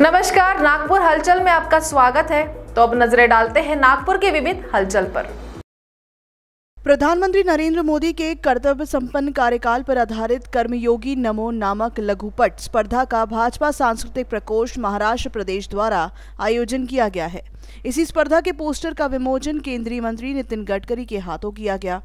नमस्कार नागपुर हलचल में आपका स्वागत है तो अब नजरें डालते हैं नागपुर के विविध हलचल पर प्रधानमंत्री नरेंद्र मोदी के कर्तव्य संपन्न कार्यकाल पर आधारित कर्मयोगी नमो नामक लघुपट स्पर्धा का भाजपा सांस्कृतिक प्रकोष्ठ महाराष्ट्र प्रदेश द्वारा आयोजन किया गया है इसी स्पर्धा के पोस्टर का विमोचन केंद्रीय मंत्री नितिन गडकरी के हाथों किया गया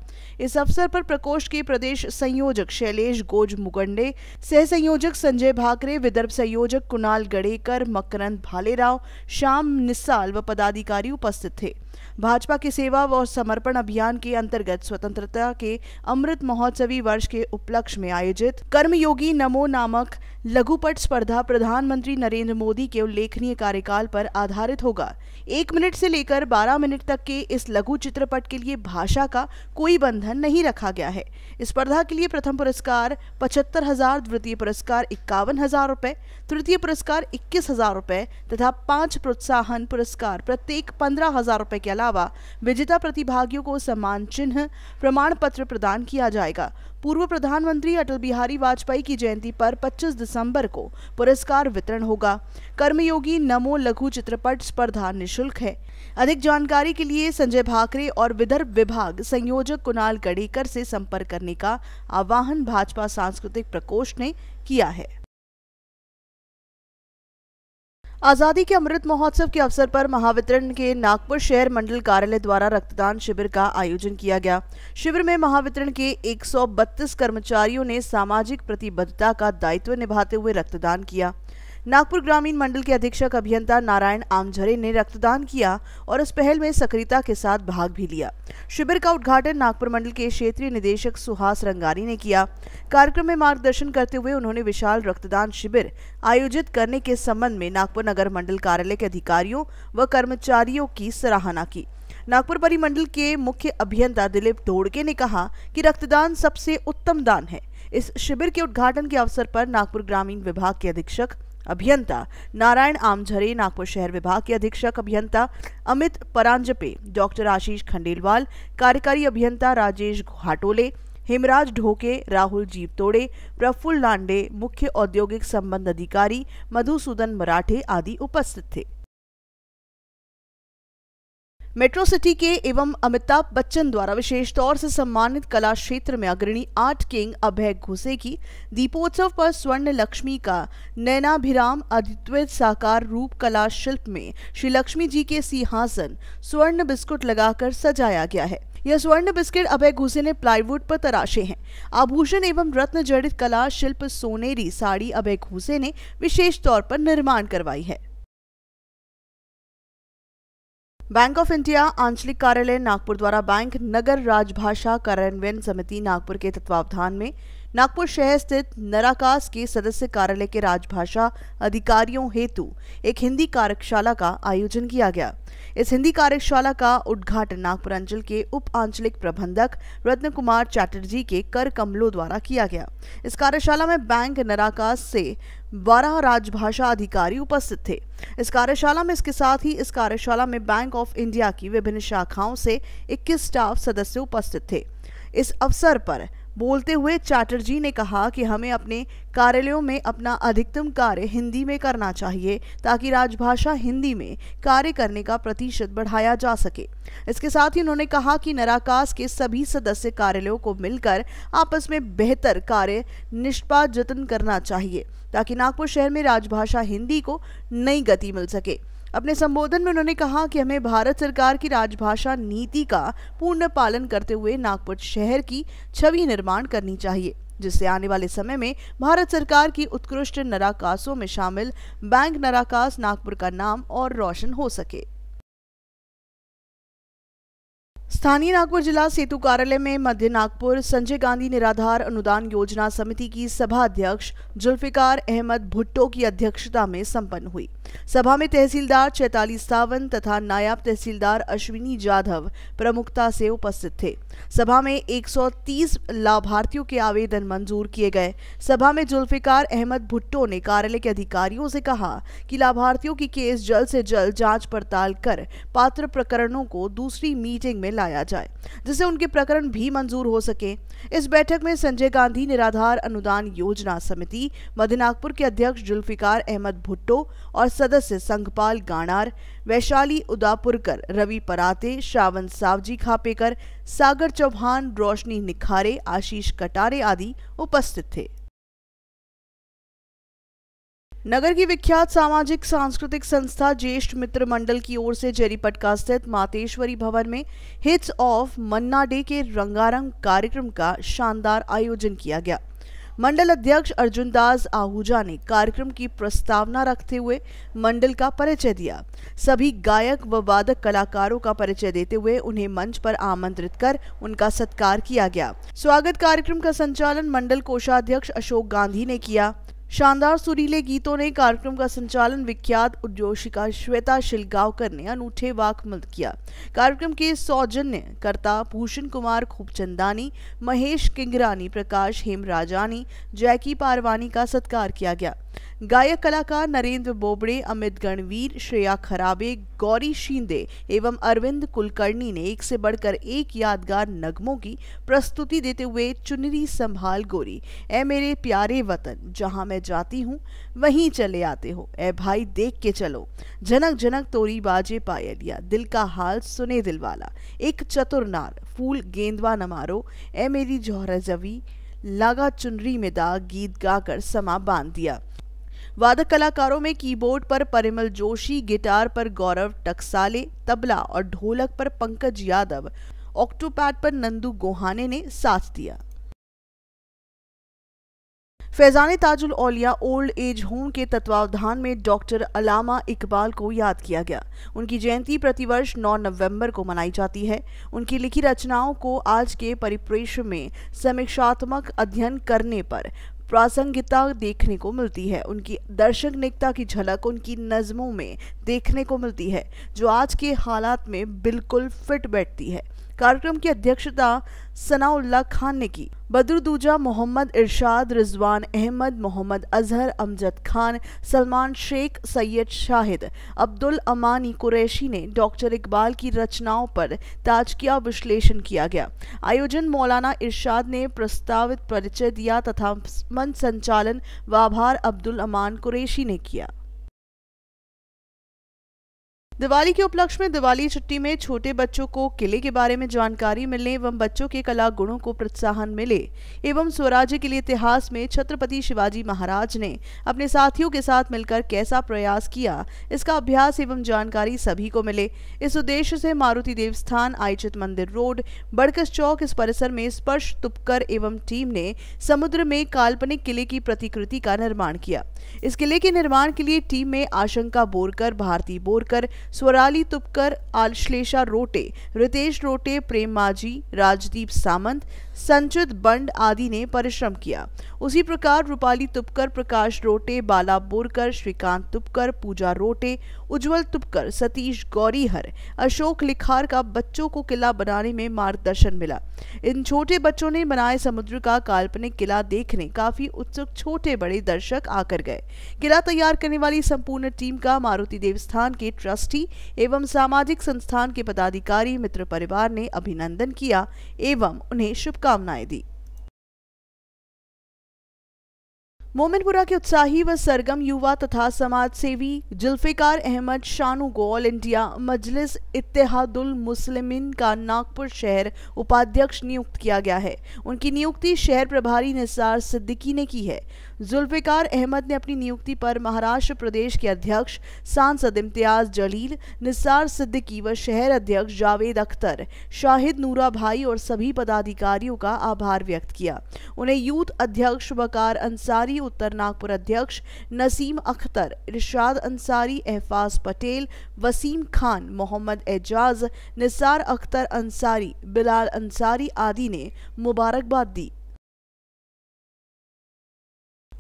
इस अवसर पर प्रकोष्ठ के प्रदेश संयोजक शैलेश गोज मुगंडे सह संयोजक संजय भाकरे विदर्भ संयोजक कुणाल गडेकर मकरंद भालेराव श्याम निस्साल व पदाधिकारी उपस्थित थे भाजपा की सेवा व समर्पण अभियान के अंतर्गत स्वतंत्रता के अमृत महोत्सवी वर्ष के उपलक्ष्य में आयोजित कर्मयोगी नमो नामक लघुपट स्पर्धा प्रधानमंत्री नरेंद्र मोदी के उल्लेखनीय कार्यकाल पर आधारित होगा एक मिनट से लेकर बारह मिनट तक के इस लघु चित्रपट के लिए भाषा का कोई बंधन नहीं रखा गया है स्पर्धा के लिए प्रथम पुरस्कार पचहत्तर हजार द्वितीय पुरस्कार इक्यावन हजार रुपए तृतीय पुरस्कार इक्कीस हजार रुपए तथा पांच प्रोत्साहन पुरस्कार प्रत्येक पंद्रह हजार रुपए के अलावा विजेता प्रतिभागियों को सम्मान चिन्ह प्रमाण पत्र प्रदान किया जाएगा पूर्व प्रधानमंत्री अटल बिहारी वाजपेयी की जयंती पर 25 दिसंबर को पुरस्कार वितरण होगा कर्मयोगी नमो लघु चित्रपट स्पर्धा निःशुल्क है अधिक जानकारी के लिए संजय भाकरे और विदर्भ विभाग संयोजक कुणाल गडेकर से संपर्क करने का आह्वान भाजपा सांस्कृतिक प्रकोष्ठ ने किया है आज़ादी के अमृत महोत्सव के अवसर पर महावितरण के नागपुर शहर मंडल कार्यालय द्वारा रक्तदान शिविर का आयोजन किया गया शिविर में महावितरण के 132 कर्मचारियों ने सामाजिक प्रतिबद्धता का दायित्व निभाते हुए रक्तदान किया नागपुर ग्रामीण मंडल के अधीक्षक अभियंता नारायण आमझरे ने रक्तदान किया और इस पहल में सक्रियता के साथ भाग भी लिया शिविर का उद्घाटन नागपुर मंडल के क्षेत्रीय निदेशक सुहास रंगारी ने किया कार्यक्रम में मार्गदर्शन करते हुए उन्होंने विशाल रक्तदान शिविर आयोजित करने के संबंध में नागपुर नगर मंडल कार्यालय के अधिकारियों व कर्मचारियों की सराहना की नागपुर परिमंडल के मुख्य अभियंता दिलीप ढोड़के ने कहा कि रक्तदान सबसे उत्तम दान है इस शिविर के उद्घाटन के अवसर पर नागपुर ग्रामीण विभाग के अधीक्षक अभियंता नारायण आमझरे नागपुर शहर विभाग के अधीक्षक अभियंता अमित परांजपे डॉक्टर आशीष खंडेलवाल कार्यकारी अभियंता राजेश घाटोले हेमराज ढोके राहुल जीव तोड़े प्रफुल्ल लांडे मुख्य औद्योगिक संबंध अधिकारी मधुसूदन मराठे आदि उपस्थित थे मेट्रो सिटी के एवं अमिताभ बच्चन द्वारा विशेष तौर से सम्मानित कला क्षेत्र में अग्रणी आर्ट किंग अभय घोसे की दीपोत्सव पर स्वर्ण लक्ष्मी का नैनाभिराम अद्वित साकार रूप कला शिल्प में श्री लक्ष्मी जी के सिंहासन स्वर्ण बिस्कुट लगाकर सजाया गया है यह स्वर्ण बिस्किट अभय घुसे ने प्लाईवुड पर तराशे हैं आभूषण एवं रत्न जड़ित कला शिल्प सोनेरी साड़ी अभय घुसे ने विशेष तौर पर निर्माण करवाई है बैंक ऑफ इंडिया आंचलिक कार्यालय नागपुर द्वारा बैंक नगर राजभाषा कार्यान्वयन समिति नागपुर के तत्वावधान में नागपुर शहर स्थित नराकास के सदस्य कार्यालय के राजभाषा अधिकारियों हेतु एक हिंदी कार्यशाला का आयोजन किया गया इस हिंदी कार्यशाला का उद्घाटन नागपुर अंचल के उप आंचलिक प्रबंधक रत्न कुमार चैटर्जी के कर कमलों द्वारा किया गया इस कार्यशाला में बैंक नराकास से बारह राजभाषा अधिकारी उपस्थित थे इस कार्यशाला में इसके साथ ही इस कार्यशाला में बैंक ऑफ इंडिया की विभिन्न शाखाओं से इक्कीस स्टाफ सदस्य उपस्थित थे इस अवसर पर बोलते हुए चैटर्जी ने कहा कि हमें अपने कार्यालयों में अपना अधिकतम कार्य हिंदी में करना चाहिए ताकि राजभाषा हिंदी में कार्य करने का प्रतिशत बढ़ाया जा सके इसके साथ ही उन्होंने कहा कि नराकास के सभी सदस्य कार्यालयों को मिलकर आपस में बेहतर कार्य निष्पादन करना चाहिए ताकि नागपुर शहर में राजभाषा हिंदी को नई गति मिल सके अपने संबोधन में उन्होंने कहा कि हमें भारत सरकार की राजभाषा नीति का पूर्ण पालन करते हुए नागपुर शहर की छवि निर्माण करनी चाहिए जिससे आने वाले समय में भारत सरकार की उत्कृष्ट नराकासों में शामिल बैंक नराकास नागपुर का नाम और रोशन हो सके स्थानीय नागपुर जिला सेतु कार्यालय में मध्य नागपुर संजय गांधी निराधार अनुदान योजना समिति की सभा अध्यक्ष जुल्फिकार अहमद भुट्टो की अध्यक्षता में संपन्न हुई सभा में तहसीलदार चैताली सावन तथा नायब तहसीलदार अश्विनी जाधव प्रमुखता से उपस्थित थे सभा में 130 लाभार्थियों के आवेदन मंजूर किए गए सभा में जुल्फिकार अहमद भुट्टो ने कार्यालय के अधिकारियों से कहा कि लाभार्थियों की केस जल्द से जल्द जांच पड़ताल कर पात्र प्रकरणों को दूसरी मीटिंग में लाया जाए जिससे उनके प्रकरण भी मंजूर हो सके इस बैठक में संजय गांधी निराधार अनुदान योजना समिति मदनागपुर के अध्यक्ष जुल्फिकार अहमद भुट्टो और सदस्य संघपाल गाणार वैशाली उदापुरकर रवि पराते श्रावण सावजी खापेकर सागर चौहान रोशनी निखारे आशीष कटारे आदि उपस्थित थे नगर की विख्यात सामाजिक सांस्कृतिक संस्था ज्येष्ठ मित्र मंडल की ओर से जेरीपटका स्थित मातेश्वरी भवन में हिट्स ऑफ मन्ना डे के रंगारंग कार्यक्रम का शानदार आयोजन किया गया मंडल अध्यक्ष अर्जुन दास आहूजा ने कार्यक्रम की प्रस्तावना रखते हुए मंडल का परिचय दिया सभी गायक व वादक कलाकारों का परिचय देते हुए उन्हें मंच पर आमंत्रित कर उनका सत्कार किया गया स्वागत कार्यक्रम का संचालन मंडल कोषाध्यक्ष अशोक गांधी ने किया शानदार सुरीले गीतों ने कार्यक्रम का संचालन विख्यात उद्योषिका श्वेता शिलगावकर ने अनूठे वाकमल किया कार्यक्रम के सौजन्य कर्ता भूषण कुमार खूबचंदानी महेश किंगरानी प्रकाश हेमराजानी जैकी पारवानी का सत्कार किया गया गायक कलाकार नरेंद्र बोबड़े अमित गणवीर श्रेया खराबे गौरी शिंदे एवं अरविंद कुलकर्णी ने एक से बढ़कर एक यादगार नगमों की प्रस्तुति देते हुए चुनरी संभाल गोरी ए मेरे प्यारे वतन जहाँ मैं जाती हूँ वहीं चले आते हो ए भाई देख के चलो जनक जनक तोरी बाजे पायलिया दिल का हाल सुने दिल वाला एक चतुरनार फूल गेंदवा न मारो ए मेरी जौहरा जवी लागा चुनरी में दाग गीत गाकर समा बांध दिया वादक कलाकारों में कीबोर्ड पर परिमल जोशी गिटार पर गौरव टकसाले तबला और ढोलक पर पंकज यादव ऑक्टोपैड पर नंदू गोहाने ने साथ दिया Faizan Tajul Auliya old age home के तत्वावधान में डॉक्टर अलामा इकबाल को याद किया गया उनकी जयंती प्रतिवर्ष 9 नवंबर को मनाई जाती है उनकी लिखी रचनाओं को आज के परिप्रेक्ष्य में समीक्षात्मक अध्ययन करने पर प्रासंगिकता देखने को मिलती है उनकी दर्शनिकता की झलक उनकी नज़मों में देखने को मिलती है जो आज के हालात में बिल्कुल फिट बैठती है कार्यक्रम की अध्यक्षता सनाउल्ला खान ने की बद्रदूजा मोहम्मद इरशाद रिजवान अहमद मोहम्मद अजहर अमजद खान सलमान शेख सैयद शाहिद अब्दुल अमानी कुरैशी ने डॉक्टर इकबाल की रचनाओं पर ताजकिया विश्लेषण किया गया आयोजन मौलाना इरशाद ने प्रस्तावित परिचय दिया तथा मंच संचालन वाभार अब्दुल अमान कुरैशी ने किया दिवाली के उपलक्ष्य में दिवाली छुट्टी में छोटे बच्चों को किले के बारे में जानकारी मिलने एवं बच्चों के कला गुणों को प्रोत्साहन मिले एवं स्वराज्य के लिए इतिहास में छत्रपति शिवाजी महाराज ने अपने साथियों के साथ मिलकर कैसा प्रयास किया इसका अभ्यास एवं जानकारी सभी को मिले इस उद्देश्य से मारुति देवस्थान आयोजित मंदिर रोड बड़कस चौक इस परिसर में स्पर्श तुपकर एवं टीम ने समुद्र में काल्पनिक किले की प्रतिकृति का निर्माण किया इस किले के निर्माण के लिए टीम में आशंका बोरकर भारती बोरकर स्वराली तुपकर आलश्लेषा रोटे रितेश रोटे प्रेम माझी राजदीप सामंत संचित बंड आदि ने परिश्रम किया उसी प्रकार रूपाली तुपकर प्रकाश रोटे बाला बोरकर श्रीकांत तुपकर पूजा रोटे उज्जवल तुपकर सतीश गौरीहर अशोक लिखार का बच्चों को किला बनाने में मार्गदर्शन मिला इन छोटे बच्चों ने बनाए समुद्र का काल्पनिक किला देखने काफी उत्सुक छोटे बड़े दर्शक आकर गए किला तैयार करने वाली संपूर्ण टीम का मारुति देवस्थान के ट्रस्टी एवं सामाजिक संस्थान के पदाधिकारी मित्र परिवार ने अभिनंदन किया एवं उन्हें शुभकामना शुभकामनाएं दी मोमिनपुरा के उत्साही व सरगम युवा तथा समाज सेवी जुल्फिकार अहमद शानू को ऑल इंडिया मजलिस इतिहादुल मुस्लिमीन का नागपुर शहर उपाध्यक्ष नियुक्त किया गया है उनकी नियुक्ति शहर प्रभारी निसार सिद्दीकी ने की है जुल्फ़िकार अहमद ने अपनी नियुक्ति पर महाराष्ट्र प्रदेश के अध्यक्ष सांसद इम्तियाज जलील निसार सिद्दीकी व शहर अध्यक्ष जावेद अख्तर शाहिद नूरा भाई और सभी पदाधिकारियों का आभार व्यक्त किया उन्हें यूथ अध्यक्ष वकार अंसारी उत्तर नागपुर अध्यक्ष नसीम अख्तर इर्शाद अंसारी एहफाज पटेल वसीम खान मोहम्मद एजाज निसार अख्तर अंसारी बिलाल अंसारी आदि ने मुबारकबाद दी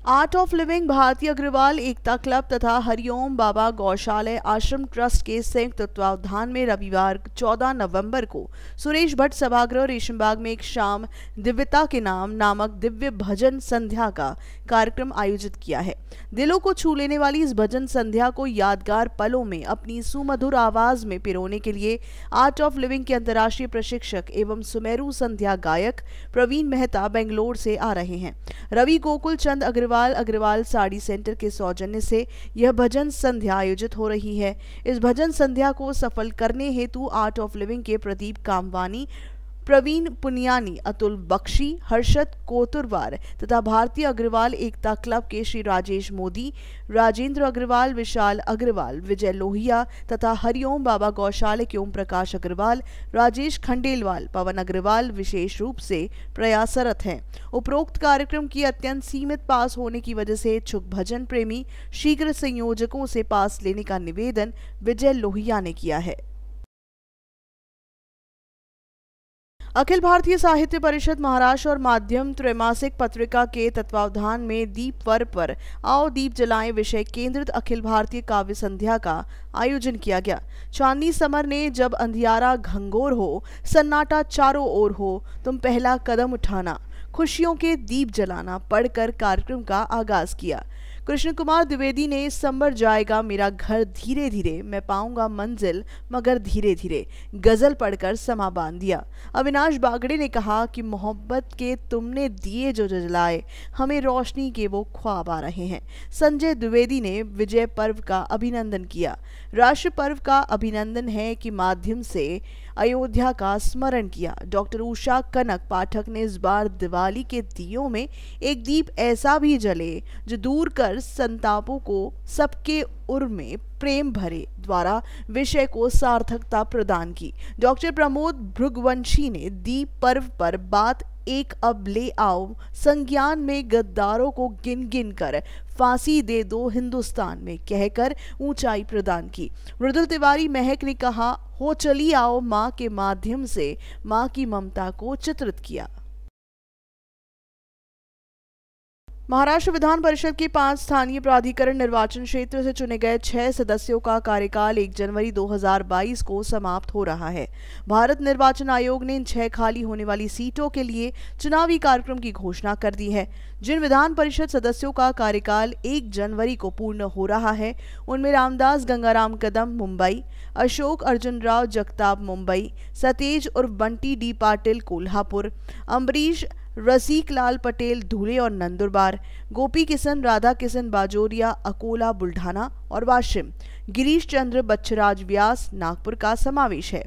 आर्ट ऑफ लिविंग भारतीय अग्रवाल एकता क्लब तथा हरिओम बाबा गौशालय आश्रम ट्रस्ट के संयुक्त तत्वावधान में रविवार 14 नवंबर को सुरेश भट्ट सभागृह रेशमबाग में एक शाम दिव्यता के नाम नामक दिव्य भजन संध्या का कार्यक्रम आयोजित किया है दिलों को छू लेने वाली इस भजन संध्या को यादगार पलों में अपनी सुमधुर आवाज में पिरोने के लिए आर्ट ऑफ लिविंग के अंतर्राष्ट्रीय प्रशिक्षक एवं सुमेरू संध्या गायक प्रवीण मेहता बेंगलोर से आ रहे हैं रवि गोकुल चंद अग्रवाल गोपाल अग्रवाल साड़ी सेंटर के सौजन्य से यह भजन संध्या आयोजित हो रही है इस भजन संध्या को सफल करने हेतु आर्ट ऑफ लिविंग के प्रदीप कामवानी प्रवीण पुनियानी अतुल बख्शी हर्षद कोतुरवार तथा भारतीय अग्रवाल एकता क्लब के श्री राजेश मोदी राजेंद्र अग्रवाल विशाल अग्रवाल विजय लोहिया तथा हरिओम बाबा गौशाले के ओम प्रकाश अग्रवाल राजेश खंडेलवाल पवन अग्रवाल विशेष रूप से प्रयासरत हैं उपरोक्त कार्यक्रम की अत्यंत सीमित पास होने की वजह से इच्छुक भजन प्रेमी शीघ्र संयोजकों से पास लेने का निवेदन विजय लोहिया ने किया है अखिल भारतीय साहित्य परिषद महाराष्ट्र और माध्यम त्रैमासिक पत्रिका के तत्वावधान में दीप पर पर आओ दीप जलाएं विषय केंद्रित अखिल भारतीय काव्य संध्या का आयोजन किया गया चांदनी समर ने जब अंधियारा घंगोर हो सन्नाटा चारों ओर हो तुम पहला कदम उठाना खुशियों के दीप जलाना पढ़कर कार्यक्रम का आगाज किया कृष्ण कुमार द्विवेदी ने संबर जाएगा मेरा घर धीरे धीरे मैं पाऊंगा मंजिल मगर धीरे धीरे गजल पढ़कर समा बांध दिया अविनाश बागड़े ने कहा कि मोहब्बत के तुमने दिए जो जजलाए हमें रोशनी के वो ख्वाब आ रहे हैं संजय द्विवेदी ने विजय पर्व का अभिनंदन किया राष्ट्र पर्व का अभिनंदन है कि माध्यम से अयोध्या का स्मरण किया डॉक्टर उषा कनक पाठक ने इस बार दिवाली के दियों में एक दीप ऐसा भी जले जो दूर कर संतापों को सबके उर में प्रेम भरे द्वारा विषय को सार्थकता प्रदान की डॉक्टर प्रमोद भृगवंशी ने दीप पर्व पर बात एक अब ले आओ संज्ञान में गद्दारों को गिन गिन कर फांसी दे दो हिंदुस्तान में कहकर ऊंचाई प्रदान की मृदुल तिवारी महक ने कहा हो चली आओ माँ के माध्यम से माँ की ममता को चित्रित किया महाराष्ट्र विधान परिषद के पांच स्थानीय प्राधिकरण निर्वाचन क्षेत्र से चुने गए छह सदस्यों का कार्यकाल 1 जनवरी 2022 को समाप्त हो रहा है भारत निर्वाचन आयोग ने इन छह खाली होने वाली सीटों के लिए चुनावी कार्यक्रम की घोषणा कर दी है जिन विधान परिषद सदस्यों का कार्यकाल 1 जनवरी को पूर्ण हो रहा है उनमें रामदास गंगाराम कदम मुंबई अशोक अर्जुन राव जगताप मुंबई सतेज उर्फ बंटी डी पाटिल कोल्हापुर अम्बरीश रसीक लाल पटेल धूले और नंदुरबार गोपी किशन राधा किशन बाजोरिया अकोला बुल्ढाना और वाशिम गिरीश चंद्र बच्छराज व्यास नागपुर का समावेश है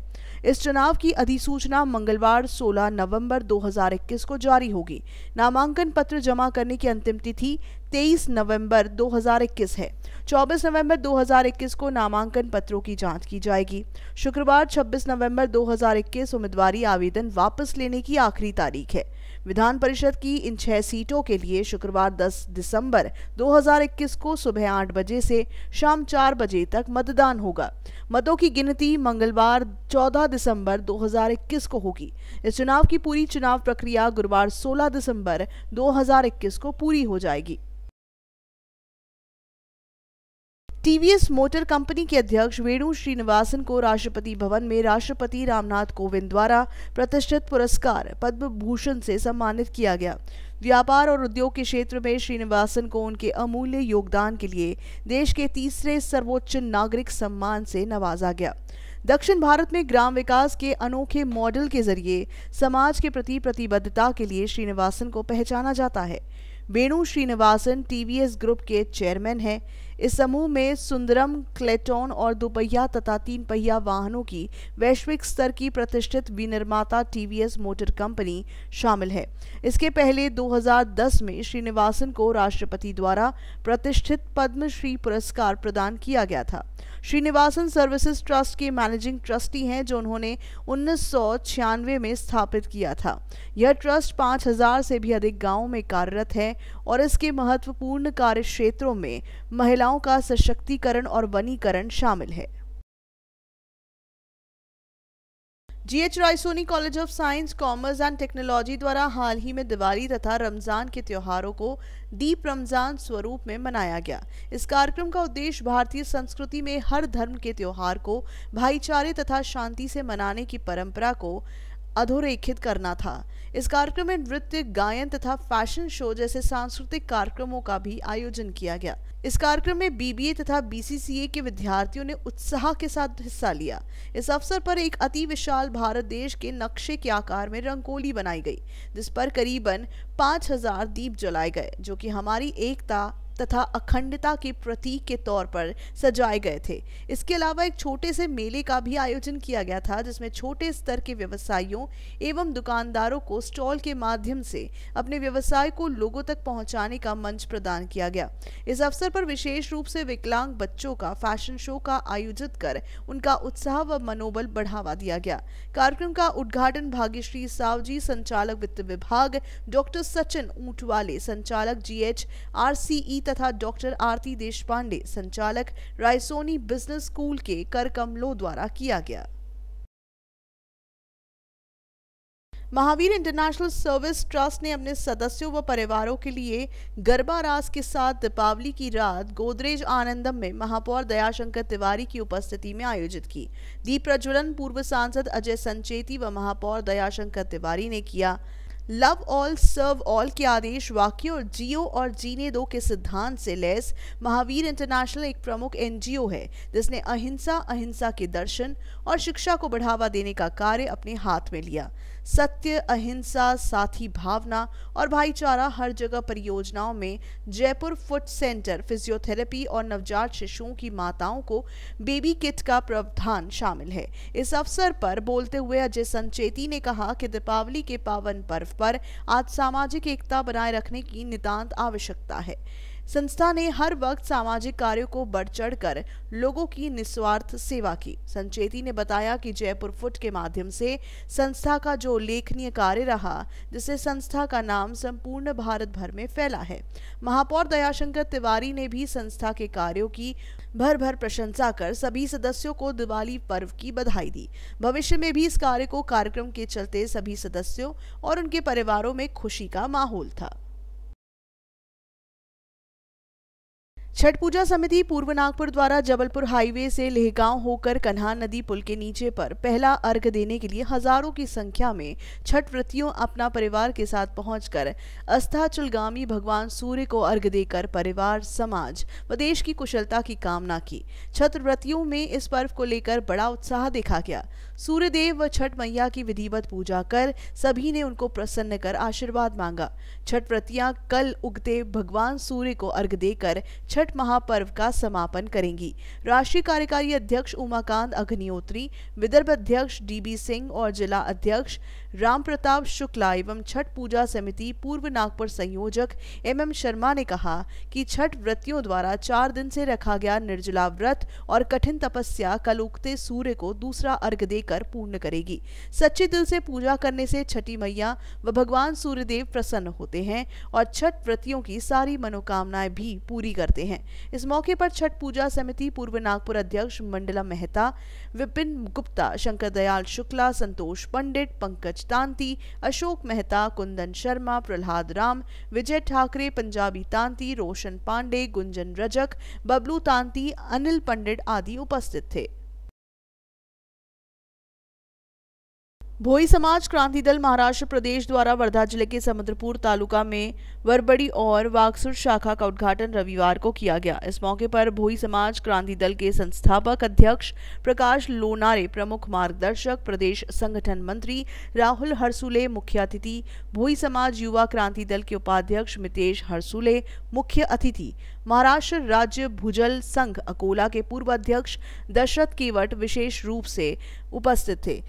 इस चुनाव की अधिसूचना मंगलवार 16 नवंबर 2021 को जारी होगी नामांकन पत्र जमा करने की अंतिम तिथि 23 नवंबर 2021 है 24 नवंबर 2021 को नामांकन पत्रों की जांच की जाएगी शुक्रवार 26 नवंबर 2021 उम्मीदवारी आवेदन वापस लेने की आखिरी तारीख है विधान परिषद की इन छह सीटों के लिए शुक्रवार 10 दिसंबर 2021 को सुबह आठ बजे से शाम चार बजे तक मतदान होगा मतों की गिनती मंगलवार 14 दिसंबर 2021 को होगी इस चुनाव की पूरी चुनाव प्रक्रिया गुरुवार 16 दिसंबर 2021 को पूरी हो जाएगी टीवीएस मोटर कंपनी के अध्यक्ष वेणु श्रीनिवासन को राष्ट्रपति भवन में राष्ट्रपति रामनाथ कोविंद द्वारा प्रतिष्ठित पुरस्कार पद्म भूषण से सम्मानित किया गया व्यापार और उद्योग के क्षेत्र में श्रीनिवासन को उनके अमूल्य योगदान के लिए देश के तीसरे सर्वोच्च नागरिक सम्मान से नवाजा गया दक्षिण भारत में ग्राम विकास के अनोखे मॉडल के जरिए समाज के प्रति प्रतिबद्धता के लिए श्रीनिवासन को पहचाना जाता है वेणु श्रीनिवासन टीवीएस ग्रुप के चेयरमैन हैं इस समूह में सुंदरम क्लेटोन और दोपहिया तथा तीन पहिया वाहनों की वैश्विक स्तर की प्रतिष्ठित विनिर्माता टीवीएस मोटर कंपनी शामिल है इसके पहले 2010 में श्रीनिवासन को राष्ट्रपति द्वारा प्रतिष्ठित पद्मश्री पुरस्कार प्रदान किया गया था श्रीनिवासन सर्विसेज ट्रस्ट के मैनेजिंग ट्रस्टी हैं जो उन्होंने उन्नीस में स्थापित किया था यह ट्रस्ट पाँच से भी अधिक गाँव में कार्यरत है और इसके महत्वपूर्ण कार्य क्षेत्रों में महिलाओं का सशक्तिकरण और वनीकरण शामिल है GH Raisoni college of science commerce and technology द्वारा हाल ही में दिवाली तथा रमज़ान के त्योहारों को दीप रमज़ान स्वरूप में मनाया गया इस कार्यक्रम का उद्देश्य भारतीय संस्कृति में हर धर्म के त्योहार को भाईचारे तथा शांति से मनाने की परंपरा को अधोरेखित करना था इस कार्यक्रम में नृत्य गायन तथा फैशन शो जैसे सांस्कृतिक कार्यक्रमों का भी आयोजन किया गया इस कार्यक्रम में बीबीए तथा बीसीसीए के विद्यार्थियों ने उत्साह के साथ हिस्सा लिया इस अवसर पर एक अति विशाल भारत देश के नक्शे के आकार में रंगोली बनाई गई जिस पर करीबन 5000 दीप जलाए गए जो कि हमारी एकता तथा अखंडता के प्रतीक के तौर पर सजाए गए थे इसके अलावा एक छोटे से मेले का भी आयोजन किया गया था जिसमें छोटे स्तर के व्यवसायियों एवं दुकानदारों को स्टॉल के माध्यम से अपने व्यवसाय को लोगों तक पहुंचाने का मंच प्रदान किया गया इस अवसर पर विशेष रूप से विकलांग बच्चों का फैशन शो का आयोजित कर उनका उत्साह व मनोबल बढ़ावा दिया गया कार्यक्रम का उद्घाटन भाग्यश्री सावजी संचालक वित्त विभाग डॉक्टर सचिन ऊंटवाले संचालक जी एच तथा डॉक्टर आरती देश संचालक रायसोनी बिजनेस स्कूल के कर कमलों द्वारा किया गया महावीर इंटरनेशनल सर्विस ट्रस्ट ने अपने सदस्यों व परिवारों के लिए गरबा रास के साथ दीपावली की रात गोदरेज आनंदम में महापौर दयाशंकर तिवारी की उपस्थिति में आयोजित की दीप प्रज्वलन पूर्व सांसद अजय संचेती व महापौर दयाशंकर तिवारी ने किया लव ऑल सर्व ऑल के आदेश वाक्य और जियो और जीने दो के सिद्धांत से लैस महावीर इंटरनेशनल एक प्रमुख एनजीओ है जिसने अहिंसा अहिंसा के दर्शन और शिक्षा को बढ़ावा देने का कार्य अपने हाथ में लिया सत्य अहिंसा साथी भावना और भाईचारा हर जगह परियोजनाओं में जयपुर फुट सेंटर फिजियोथेरेपी और नवजात शिशुओं की माताओं को बेबी किट का प्रावधान शामिल है इस अवसर पर बोलते हुए अजय संचेती ने कहा कि दीपावली के पावन पर्व पर आज सामाजिक एकता बनाए रखने की नितांत आवश्यकता है संस्था ने हर वक्त सामाजिक कार्यों को बढ़ चढ़ कर लोगों की निस्वार्थ सेवा की संचेती ने बताया कि जयपुर फुट के माध्यम से संस्था का जो उल्लेखनीय कार्य रहा जिससे संस्था का नाम संपूर्ण भारत भर में फैला है महापौर दयाशंकर तिवारी ने भी संस्था के कार्यों की भर भर प्रशंसा कर सभी सदस्यों को दिवाली पर्व की बधाई दी भविष्य में भी इस कार्य को कार्यक्रम के चलते सभी सदस्यों और उनके परिवारों में खुशी का माहौल था छठ पूजा समिति पूर्व नागपुर द्वारा जबलपुर हाईवे से लेहगांव होकर कन्हा नदी पुल के नीचे पर पहला अर्घ देने के लिए हजारों की संख्या में छठ व्रतियों अपना परिवार के साथ पहुंचकर अस्थाचुलगामी भगवान सूर्य को अर्घ देकर परिवार समाज व देश की कुशलता की कामना की छठ व्रतियों में इस पर्व को लेकर बड़ा उत्साह देखा गया सूर्यदेव व छठ मैया की विधिवत पूजा कर सभी ने उनको प्रसन्न कर आशीर्वाद मांगा छठ व्रतियां कल उगते भगवान सूर्य को अर्घ देकर छठ छठ महापर्व का समापन करेंगी राष्ट्रीय कार्यकारी अध्यक्ष उमाकांत अग्निहोत्री विदर्भ अध्यक्ष डीबी सिंह और जिला अध्यक्ष राम प्रताप शुक्ला एवं छठ पूजा समिति पूर्व नागपुर संयोजक एम एम शर्मा ने कहा कि छठ व्रतियों द्वारा चार दिन से रखा गया निर्जला व्रत और कठिन तपस्या कल उगते सूर्य को दूसरा अर्घ देकर पूर्ण करेगी सच्चे दिल से पूजा करने से छठी मैया व भगवान सूर्यदेव प्रसन्न होते हैं और छठ व्रतियों की सारी मनोकामनाएं भी पूरी करते हैं इस मौके पर छठ पूजा समिति पूर्व नागपुर अध्यक्ष मंडला मेहता विपिन गुप्ता शंकर दयाल शुक्ला संतोष पंडित पंकज तांती अशोक मेहता कुंदन शर्मा प्रहलाद राम विजय ठाकरे पंजाबी तांती रोशन पांडे गुंजन रजक बबलू तांती अनिल पंडित आदि उपस्थित थे भोई समाज क्रांति दल महाराष्ट्र प्रदेश द्वारा वर्धा जिले के समुद्रपुर तालुका में वरबड़ी और वागसुर शाखा का उद्घाटन रविवार को किया गया इस मौके पर भोई समाज क्रांति दल के संस्थापक अध्यक्ष प्रकाश लोनारे प्रमुख मार्गदर्शक प्रदेश संगठन मंत्री राहुल हरसुले मुख्य अतिथि भोई समाज युवा क्रांति दल के उपाध्यक्ष मितेश हरसुले मुख्य अतिथि महाराष्ट्र राज्य भूजल संघ अकोला के पूर्व अध्यक्ष दशरथ केवट विशेष रूप से उपस्थित थे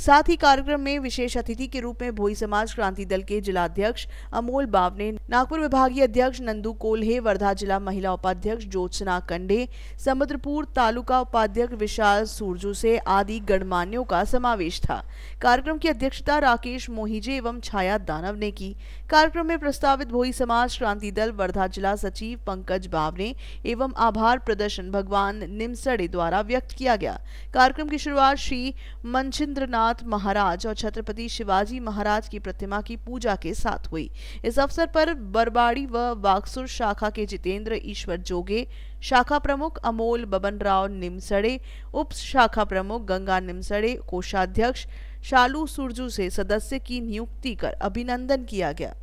साथ ही कार्यक्रम में विशेष अतिथि के रूप में भोई समाज क्रांति दल के जिलाध्यक्ष अमोल बावने नागपुर विभागीय अध्यक्ष नंदू कोल्हे वर्धा जिला महिला उपाध्यक्ष ज्योत्सना कंडे समुद्रपुर तालुका उपाध्यक्ष विशाल सूरजू से आदि गणमान्यों का समावेश था कार्यक्रम की अध्यक्षता राकेश मोहिजे एवं छाया दानव ने की कार्यक्रम में प्रस्तावित भोई समाज क्रांति दल वर्धा जिला सचिव पंकज बावने एवं आभार प्रदर्शन भगवान निमसड़े द्वारा व्यक्त किया गया कार्यक्रम की शुरुआत श्री मनचिंद्रनाथ रविंद्रनाथ महाराज और छत्रपति शिवाजी महाराज की प्रतिमा की पूजा के साथ हुई इस अवसर पर बरबाड़ी व बागसुर शाखा के जितेंद्र ईश्वर जोगे शाखा प्रमुख अमोल बबन राव निमसड़े उप शाखा प्रमुख गंगा निमसड़े कोषाध्यक्ष शालू सुरजू से सदस्य की नियुक्ति कर अभिनंदन किया गया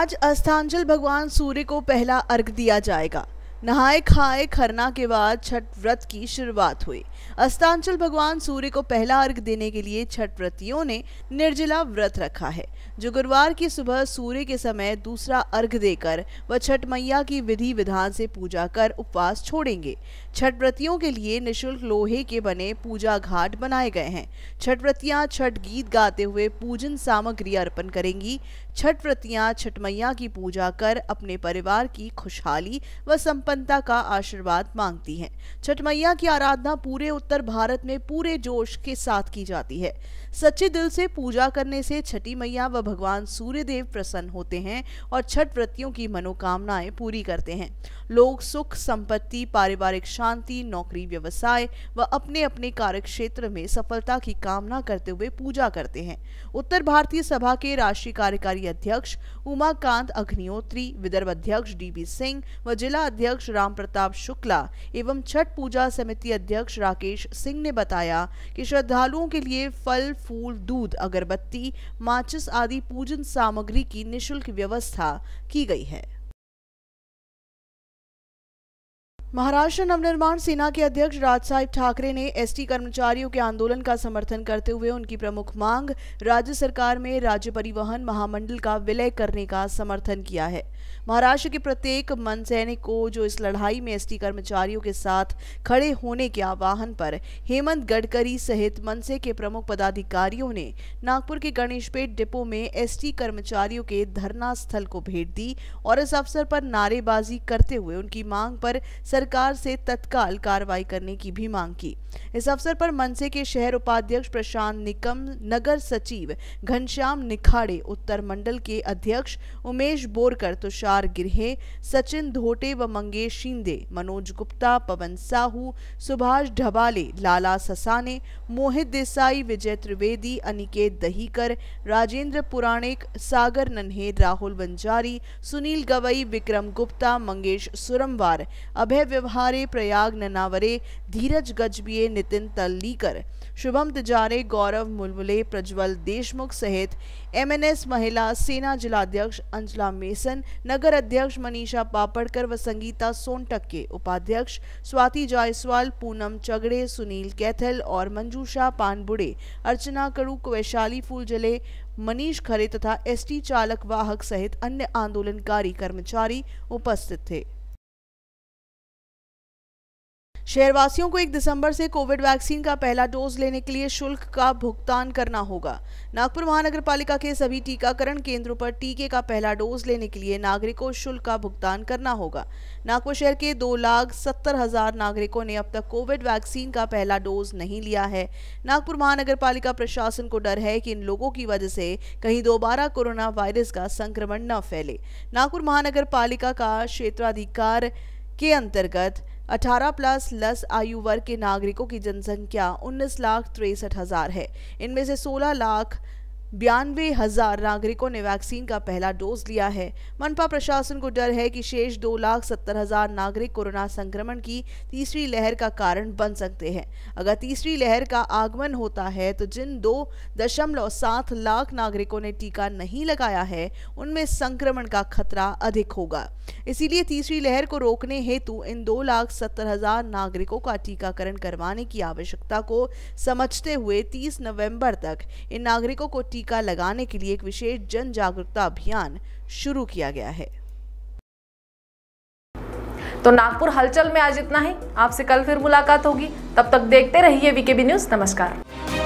आज अस्थांजल भगवान सूर्य को पहला अर्घ दिया जाएगा नहाए खाए खरना के बाद छठ व्रत की शुरुआत हुई अस्तांचल भगवान सूर्य को पहला अर्घ देने के लिए छठ व्रतियों ने निर्जला व्रत रखा है जो गुरुवार की सुबह सूर्य के समय दूसरा अर्घ देकर व छठ मैया की विधि विधान से पूजा कर उपवास छोड़ेंगे छठ व्रतियों के लिए निशुल्क लोहे के बने पूजा घाट बनाए गए हैं छठ व्रतियाँ छठ गीत गाते हुए पूजन सामग्री अर्पण करेंगी छठ व्रतियाँ छठ मैया की पूजा कर अपने परिवार की खुशहाली व संपन्नता का आशीर्वाद मांगती हैं छठ मैया की आराधना पूरे उत्तर भारत में पूरे जोश के साथ की जाती है सच्चे दिल से पूजा करने से छठी मैया व भगवान देव प्रसन्न होते हैं और छठ व्रतियों की मनोकामनाएं पूरी करते हैं लोग सुख संपत्ति पारिवारिक शांति नौकरी व्यवसाय व अपने अपने कार्यक्षेत्र में सफलता की कामना करते हुए पूजा करते हैं उत्तर भारतीय सभा के राष्ट्रीय कार्यकारी अध्यक्ष उमाकांत अग्निहोत्री विदर्भ अध्यक्ष डीबी सिंह व जिला अध्यक्ष राम प्रताप शुक्ला एवं छठ पूजा समिति अध्यक्ष राकेश सिंह ने बताया कि श्रद्धालुओं के लिए फल फूल दूध अगरबत्ती माचिस आदि पूजन सामग्री की निःशुल्क व्यवस्था की गई है महाराष्ट्र नवनिर्माण सेना के अध्यक्ष राज साहिब ठाकरे ने एसटी कर्मचारियों के आंदोलन का समर्थन करते हुए उनकी प्रमुख मांग राज्य सरकार में राज्य परिवहन महामंडल का विलय करने का समर्थन किया है महाराष्ट्र के प्रत्येक मन सैनिक को जो इस लड़ाई में एसटी कर्मचारियों के साथ खड़े होने के आह्वान पर हेमंत गडकरी सहित मनसे के प्रमुख पदाधिकारियों ने नागपुर के गणेशपेट डिपो में एस कर्मचारियों के धरना स्थल को भेंट दी और इस अवसर पर नारेबाजी करते हुए उनकी मांग पर सरकार से तत्काल कार्रवाई करने की भी मांग की इस अवसर पर मनसे के शहर उपाध्यक्ष प्रशांत निकम नगर सचिव घनश्याम निखाड़े उत्तर मंडल के अध्यक्ष उमेश बोरकर तुषार गिरहे सचिन धोटे व मंगेश शिंदे मनोज गुप्ता पवन साहू सुभाष ढबाले लाला ससाने मोहित देसाई विजय त्रिवेदी अनिकेत दहीकर राजेंद्र पुराणिक सागर नन्हे राहुल बंजारी सुनील गवई विक्रम गुप्ता मंगेश सुरमवार अभय व्यवहारे प्रयाग ननावरे धीरज गजबिए नितिन तल्लीकर शुभम तिजारे गौरव मुलमुले प्रज्वल देशमुख सहित एमएनएस महिला सेना जिलाध्यक्ष अंजला मेसन नगर अध्यक्ष मनीषा पापड़कर व संगीता सोनटक के उपाध्यक्ष स्वाति जायसवाल पूनम चगड़े सुनील कैथल और मंजूषा पानबुड़े अर्चना कड़ूक वैशाली फूलजले मनीष खरे तथा एसटी चालक वाहक सहित अन्य आंदोलनकारी कर्मचारी उपस्थित थे शहरवासियों को एक दिसंबर से कोविड वैक्सीन का पहला डोज लेने के लिए शुल्क का भुगतान करना होगा नागपुर महानगर पालिका के सभी टीकाकरण केंद्रों पर टीके का पहला डोज लेने के लिए नागरिकों शुल्क का भुगतान करना होगा नागपुर शहर के दो लाख सत्तर हजार नागरिकों ने अब तक कोविड वैक्सीन का पहला डोज नहीं लिया है नागपुर महानगर पालिका प्रशासन को डर है कि इन लोगों की वजह से कहीं दोबारा कोरोना वायरस का संक्रमण न फैले नागपुर महानगर पालिका का क्षेत्राधिकार के अंतर्गत 18 प्लस लस आयु वर्ग के नागरिकों की जनसंख्या उन्नीस लाख तिरसठ हज़ार है इनमें से सोलह लाख बयानवे हजार नागरिकों ने वैक्सीन का पहला डोज लिया है मनपा प्रशासन को डर है कि शेष दो लाख सत्तर हजार नागरिक कोरोना संक्रमण की तीसरी लहर का कारण बन सकते हैं अगर तीसरी लहर का आगमन होता है तो जिन दो दशमलव सात लाख नागरिकों ने टीका नहीं लगाया है उनमें संक्रमण का खतरा अधिक होगा इसीलिए तीसरी लहर को रोकने हेतु इन दो लाख सत्तर हजार नागरिकों का टीकाकरण करवाने की आवश्यकता को समझते हुए तीस नवम्बर तक इन नागरिकों को टीका लगाने के लिए एक विशेष जन जागरूकता अभियान शुरू किया गया है तो नागपुर हलचल में आज इतना ही आपसे कल फिर मुलाकात होगी तब तक देखते रहिए वीकेबी न्यूज नमस्कार